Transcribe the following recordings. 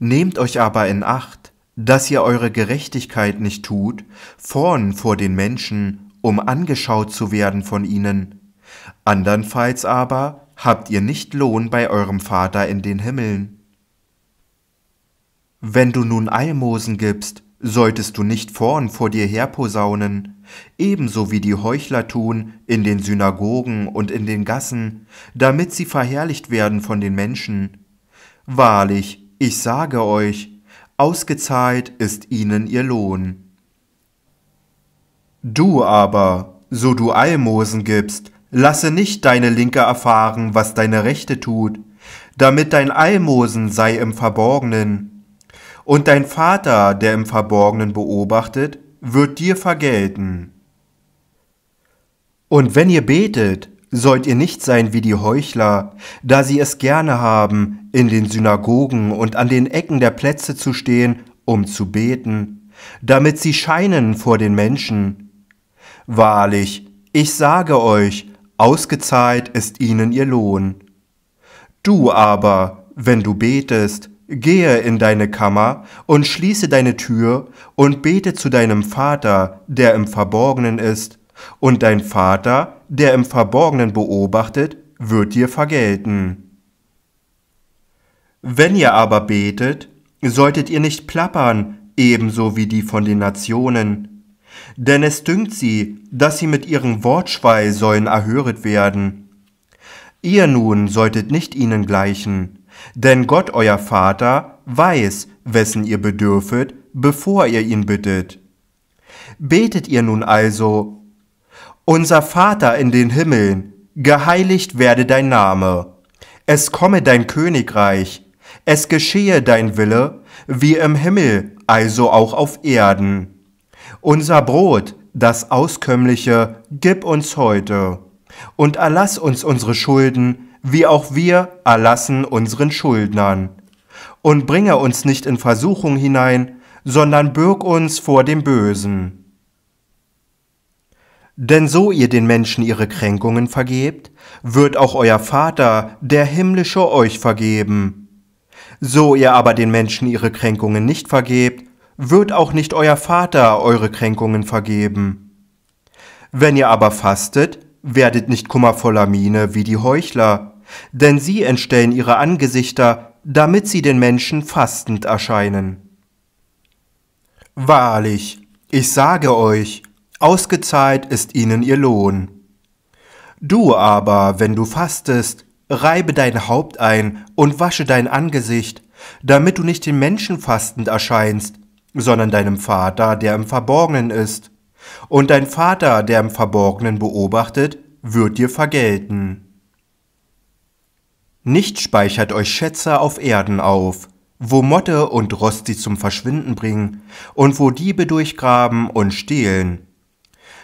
Nehmt euch aber in Acht, dass ihr eure Gerechtigkeit nicht tut, vorn vor den Menschen, um angeschaut zu werden von ihnen. Andernfalls aber habt ihr nicht Lohn bei eurem Vater in den Himmeln. Wenn du nun Almosen gibst, solltest du nicht vorn vor dir herposaunen, ebenso wie die Heuchler tun in den Synagogen und in den Gassen, damit sie verherrlicht werden von den Menschen. Wahrlich, ich sage euch, ausgezahlt ist ihnen ihr Lohn. Du aber, so du Almosen gibst, lasse nicht deine Linke erfahren, was deine Rechte tut, damit dein Almosen sei im Verborgenen. Und dein Vater, der im Verborgenen beobachtet, wird dir vergelten. Und wenn ihr betet, sollt ihr nicht sein wie die Heuchler, da sie es gerne haben, in den Synagogen und an den Ecken der Plätze zu stehen, um zu beten, damit sie scheinen vor den Menschen. Wahrlich, ich sage euch, ausgezahlt ist ihnen ihr Lohn. Du aber, wenn du betest, gehe in deine Kammer und schließe deine Tür und bete zu deinem Vater, der im Verborgenen ist, und dein Vater, der im Verborgenen beobachtet, wird dir vergelten. Wenn ihr aber betet, solltet ihr nicht plappern, ebenso wie die von den Nationen. Denn es dünkt sie, dass sie mit ihrem Wortschwei sollen erhöret werden. Ihr nun solltet nicht ihnen gleichen, denn Gott euer Vater weiß, wessen ihr bedürfet, bevor ihr ihn bittet. Betet ihr nun also, unser Vater in den Himmeln, geheiligt werde dein Name. Es komme dein Königreich, es geschehe dein Wille, wie im Himmel, also auch auf Erden. Unser Brot, das Auskömmliche, gib uns heute. Und erlass uns unsere Schulden, wie auch wir erlassen unseren Schuldnern. Und bringe uns nicht in Versuchung hinein, sondern bürg uns vor dem Bösen denn so ihr den Menschen ihre Kränkungen vergebt, wird auch euer Vater, der himmlische, euch vergeben. So ihr aber den Menschen ihre Kränkungen nicht vergebt, wird auch nicht euer Vater eure Kränkungen vergeben. Wenn ihr aber fastet, werdet nicht kummervoller Miene wie die Heuchler, denn sie entstellen ihre Angesichter, damit sie den Menschen fastend erscheinen. Wahrlich, ich sage euch, ausgezahlt ist ihnen ihr Lohn. Du aber, wenn du fastest, reibe dein Haupt ein und wasche dein Angesicht, damit du nicht den Menschen fastend erscheinst, sondern deinem Vater, der im Verborgenen ist. Und dein Vater, der im Verborgenen beobachtet, wird dir vergelten. Nicht speichert euch Schätze auf Erden auf, wo Motte und Rost sie zum Verschwinden bringen, und wo Diebe durchgraben und stehlen,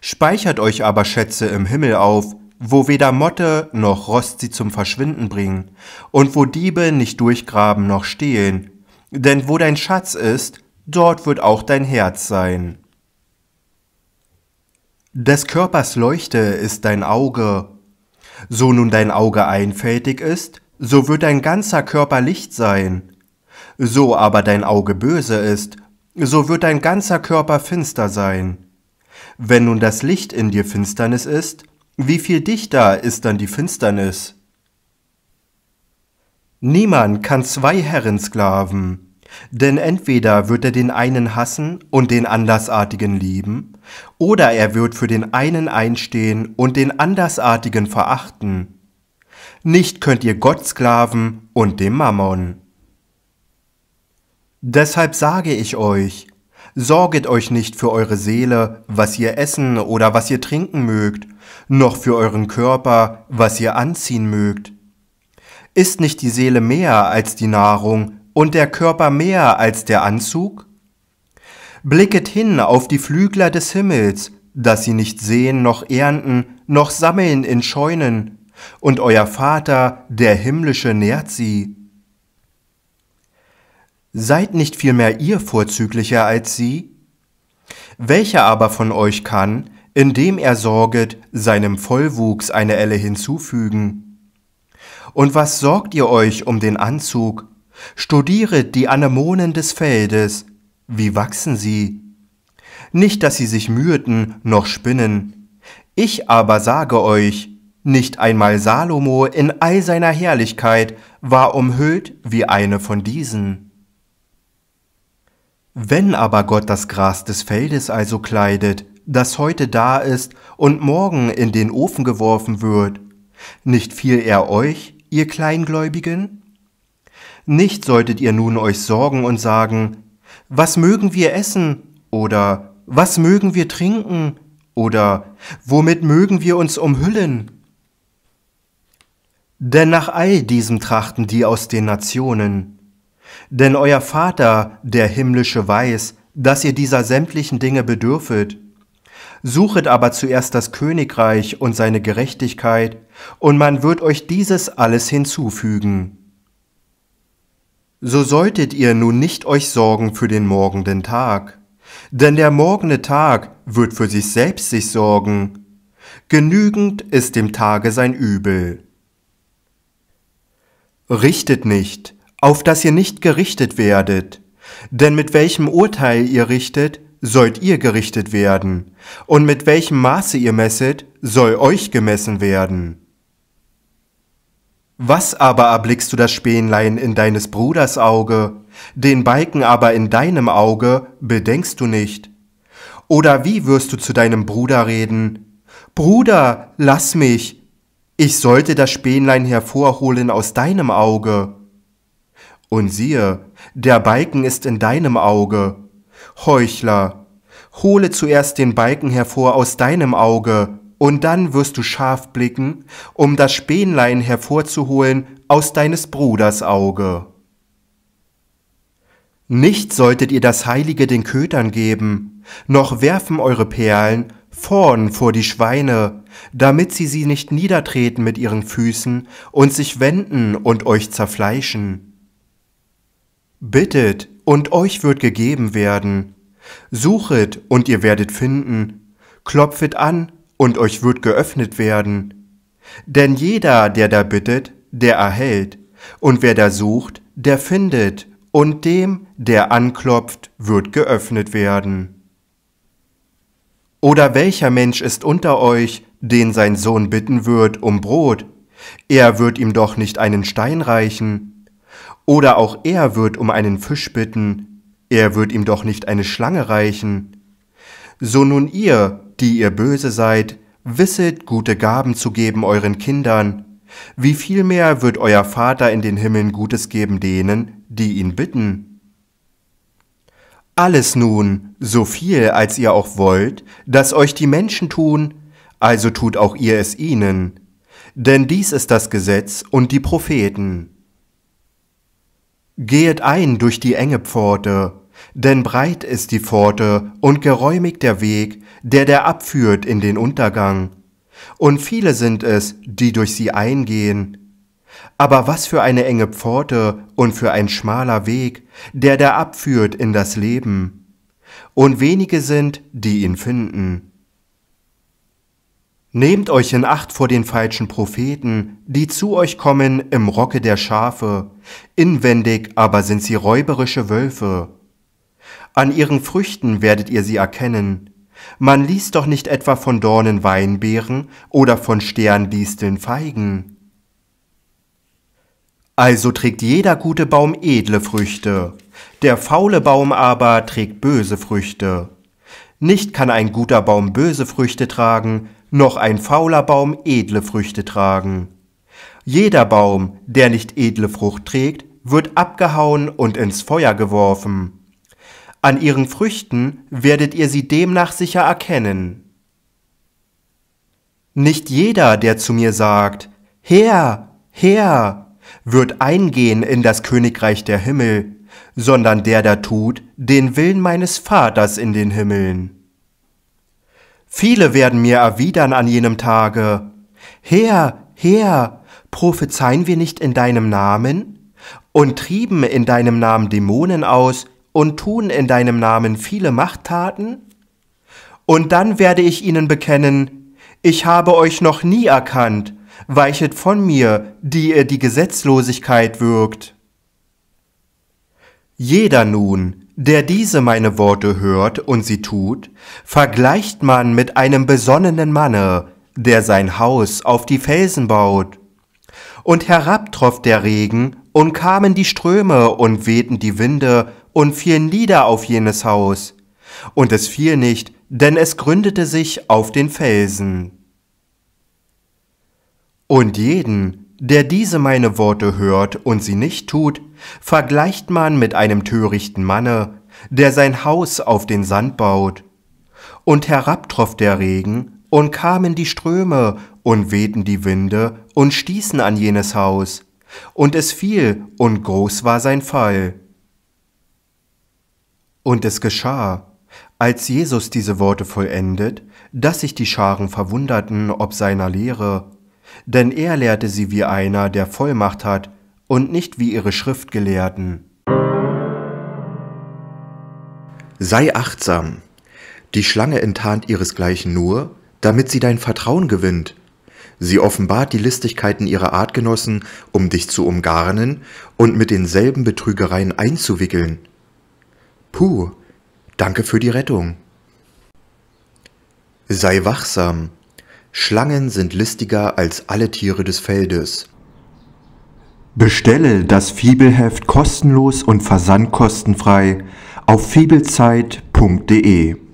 Speichert euch aber Schätze im Himmel auf, wo weder Motte noch Rost sie zum Verschwinden bringen, und wo Diebe nicht durchgraben noch stehlen. Denn wo dein Schatz ist, dort wird auch dein Herz sein. Des Körpers Leuchte ist dein Auge. So nun dein Auge einfältig ist, so wird dein ganzer Körper Licht sein. So aber dein Auge böse ist, so wird dein ganzer Körper finster sein. Wenn nun das Licht in dir Finsternis ist, wie viel dichter ist dann die Finsternis? Niemand kann zwei Herren sklaven, denn entweder wird er den einen hassen und den andersartigen lieben, oder er wird für den einen einstehen und den andersartigen verachten. Nicht könnt ihr Gott sklaven und dem Mammon. Deshalb sage ich euch, Sorget euch nicht für eure Seele, was ihr essen oder was ihr trinken mögt, noch für euren Körper, was ihr anziehen mögt. Ist nicht die Seele mehr als die Nahrung und der Körper mehr als der Anzug? Blicket hin auf die Flügler des Himmels, dass sie nicht sehen noch ernten, noch sammeln in Scheunen, und euer Vater, der himmlische, nährt sie. Seid nicht vielmehr ihr vorzüglicher als sie? Welcher aber von euch kann, indem er sorget, seinem Vollwuchs eine Elle hinzufügen? Und was sorgt ihr euch um den Anzug? Studieret die Anemonen des Feldes, wie wachsen sie? Nicht, dass sie sich müheten noch spinnen. Ich aber sage euch, nicht einmal Salomo in all seiner Herrlichkeit war umhüllt wie eine von diesen. Wenn aber Gott das Gras des Feldes also kleidet, das heute da ist und morgen in den Ofen geworfen wird, nicht fiel er euch, ihr Kleingläubigen? Nicht solltet ihr nun euch sorgen und sagen, was mögen wir essen? oder was mögen wir trinken? oder womit mögen wir uns umhüllen? Denn nach all diesem trachten die aus den Nationen, denn euer Vater, der himmlische, weiß, dass ihr dieser sämtlichen Dinge bedürfet. Suchet aber zuerst das Königreich und seine Gerechtigkeit, und man wird euch dieses alles hinzufügen. So solltet ihr nun nicht euch sorgen für den morgenden Tag, denn der morgende Tag wird für sich selbst sich sorgen. Genügend ist dem Tage sein Übel. Richtet nicht, auf dass ihr nicht gerichtet werdet. Denn mit welchem Urteil ihr richtet, sollt ihr gerichtet werden, und mit welchem Maße ihr messet, soll euch gemessen werden. Was aber erblickst du das Spähnlein in deines Bruders Auge, den Balken aber in deinem Auge bedenkst du nicht? Oder wie wirst du zu deinem Bruder reden? Bruder, lass mich, ich sollte das Spähnlein hervorholen aus deinem Auge. Und siehe, der Balken ist in deinem Auge. Heuchler, hole zuerst den Balken hervor aus deinem Auge, und dann wirst du scharf blicken, um das Spähnlein hervorzuholen aus deines Bruders Auge. Nicht solltet ihr das Heilige den Kötern geben, noch werfen eure Perlen vorn vor die Schweine, damit sie sie nicht niedertreten mit ihren Füßen und sich wenden und euch zerfleischen. Bittet, und euch wird gegeben werden. Suchet, und ihr werdet finden. Klopfet an, und euch wird geöffnet werden. Denn jeder, der da bittet, der erhält, und wer da sucht, der findet, und dem, der anklopft, wird geöffnet werden. Oder welcher Mensch ist unter euch, den sein Sohn bitten wird um Brot? Er wird ihm doch nicht einen Stein reichen. Oder auch er wird um einen Fisch bitten, er wird ihm doch nicht eine Schlange reichen. So nun ihr, die ihr böse seid, wisset, gute Gaben zu geben euren Kindern, wie viel mehr wird euer Vater in den Himmeln Gutes geben denen, die ihn bitten? Alles nun, so viel als ihr auch wollt, dass euch die Menschen tun, also tut auch ihr es ihnen. Denn dies ist das Gesetz und die Propheten. Gehet ein durch die enge Pforte, denn breit ist die Pforte und geräumig der Weg, der der abführt in den Untergang. Und viele sind es, die durch sie eingehen. Aber was für eine enge Pforte und für ein schmaler Weg, der der abführt in das Leben. Und wenige sind, die ihn finden. Nehmt euch in Acht vor den falschen Propheten, die zu euch kommen im Rocke der Schafe, inwendig aber sind sie räuberische Wölfe. An ihren Früchten werdet ihr sie erkennen. Man liest doch nicht etwa von Dornen Weinbeeren oder von Sterndisteln Feigen. Also trägt jeder gute Baum edle Früchte, der faule Baum aber trägt böse Früchte. Nicht kann ein guter Baum böse Früchte tragen, noch ein fauler Baum edle Früchte tragen. Jeder Baum, der nicht edle Frucht trägt, wird abgehauen und ins Feuer geworfen. An ihren Früchten werdet ihr sie demnach sicher erkennen. Nicht jeder, der zu mir sagt, Herr, Herr, wird eingehen in das Königreich der Himmel, sondern der da tut den Willen meines Vaters in den Himmeln. Viele werden mir erwidern an jenem Tage, Herr, Herr, prophezeien wir nicht in deinem Namen? Und trieben in deinem Namen Dämonen aus und tun in deinem Namen viele Machttaten? Und dann werde ich ihnen bekennen, ich habe euch noch nie erkannt, weichet von mir, die ihr die Gesetzlosigkeit wirkt. Jeder nun, der diese meine Worte hört und sie tut, vergleicht man mit einem besonnenen Manne, der sein Haus auf die Felsen baut. Und herab troff der Regen, und kamen die Ströme und wehten die Winde und fielen nieder auf jenes Haus. Und es fiel nicht, denn es gründete sich auf den Felsen. Und jeden, der diese meine Worte hört und sie nicht tut, vergleicht man mit einem törichten Manne, der sein Haus auf den Sand baut. Und herabtroff der Regen, und kamen die Ströme, und wehten die Winde, und stießen an jenes Haus, und es fiel, und groß war sein Fall. Und es geschah, als Jesus diese Worte vollendet, dass sich die Scharen verwunderten ob seiner Lehre, denn er lehrte sie wie einer, der Vollmacht hat, und nicht wie ihre Schriftgelehrten. Sei achtsam. Die Schlange enttarnt ihresgleichen nur, damit sie dein Vertrauen gewinnt. Sie offenbart die Listigkeiten ihrer Artgenossen, um dich zu umgarnen und mit denselben Betrügereien einzuwickeln. Puh, danke für die Rettung. Sei wachsam. Schlangen sind listiger als alle Tiere des Feldes. Bestelle das Fibelheft kostenlos und versandkostenfrei auf fibelzeit.de.